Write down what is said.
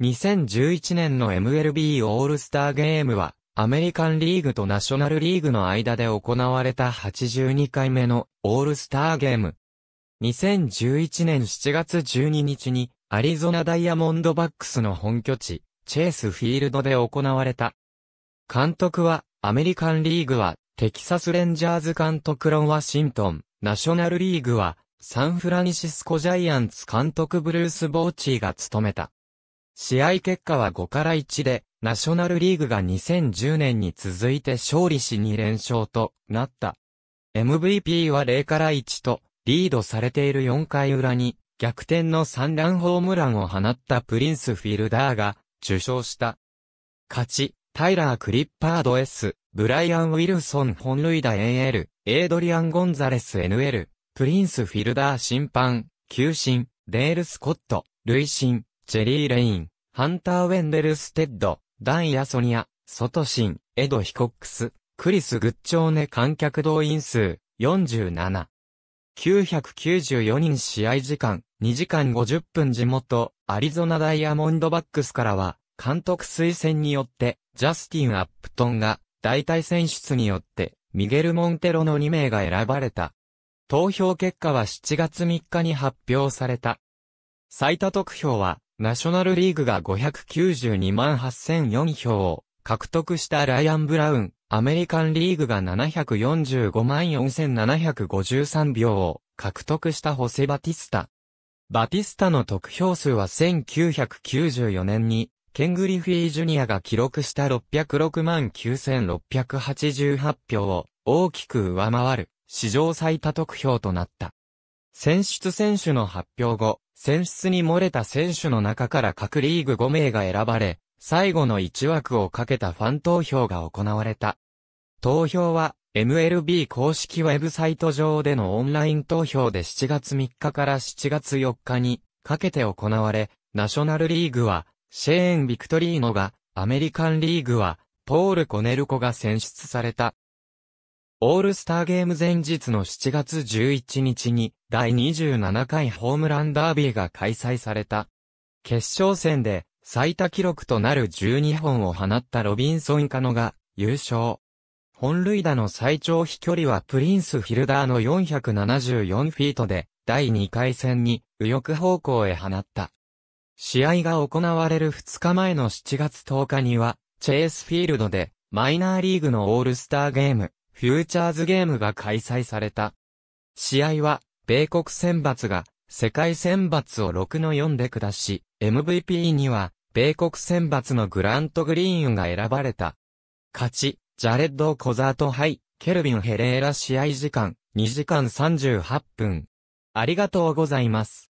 2011年の MLB オールスターゲームは、アメリカンリーグとナショナルリーグの間で行われた82回目のオールスターゲーム。2011年7月12日に、アリゾナダイヤモンドバックスの本拠地、チェースフィールドで行われた。監督は、アメリカンリーグは、テキサスレンジャーズ監督ロン・ワシントン、ナショナルリーグは、サンフランシスコジャイアンツ監督ブルース・ボーチーが務めた。試合結果は5から1で、ナショナルリーグが2010年に続いて勝利し2連勝となった。MVP は0から1と、リードされている4回裏に、逆転の3ランホームランを放ったプリンス・フィルダーが受賞した。勝ち、タイラー・クリッパード S、ブライアン・ウィルソン本塁打 AL、エイドリアン・ゴンザレス NL、プリンス・フィルダー審判、球審、デール・スコット、塁審、ジェリー・レイン、ハンター・ウェンデル・ステッド、ダン・ヤソニア、ソトシン、エド・ヒコックス、クリス・グッチョーネ観客動員数、47。994人試合時間、2時間50分地元、アリゾナダイヤモンドバックスからは、監督推薦によって、ジャスティン・アップトンが、代替選出によって、ミゲル・モンテロの2名が選ばれた。投票結果は7月3日に発表された。最多得票は、ナショナルリーグが592万8004票を獲得したライアン・ブラウン、アメリカンリーグが745万4753票を獲得したホセ・バティスタ。バティスタの得票数は1994年に、ケングリフィージュニアが記録した606万9688票を大きく上回る史上最多得票となった。選出選手の発表後、選出に漏れた選手の中から各リーグ5名が選ばれ、最後の1枠をかけたファン投票が行われた。投票は、MLB 公式ウェブサイト上でのオンライン投票で7月3日から7月4日にかけて行われ、ナショナルリーグは、シェーン・ビクトリーノが、アメリカンリーグは、ポール・コネルコが選出された。オールスターゲーム前日の7月11日に第27回ホームランダービーが開催された。決勝戦で最多記録となる12本を放ったロビンソンカノが優勝。本塁打の最長飛距離はプリンスフィルダーの474フィートで、第2回戦に右翼方向へ放った。試合が行われる2日前の7月10日には、チェイスフィールドで、マイナーリーグのオールスターゲーム、フューチャーズゲームが開催された。試合は、米国選抜が、世界選抜を6の4で下し、MVP には、米国選抜のグラント・グリーンが選ばれた。勝ち、ジャレッド・コザート・ハイ、ケルビン・ヘレーラ試合時間、2時間38分。ありがとうございます。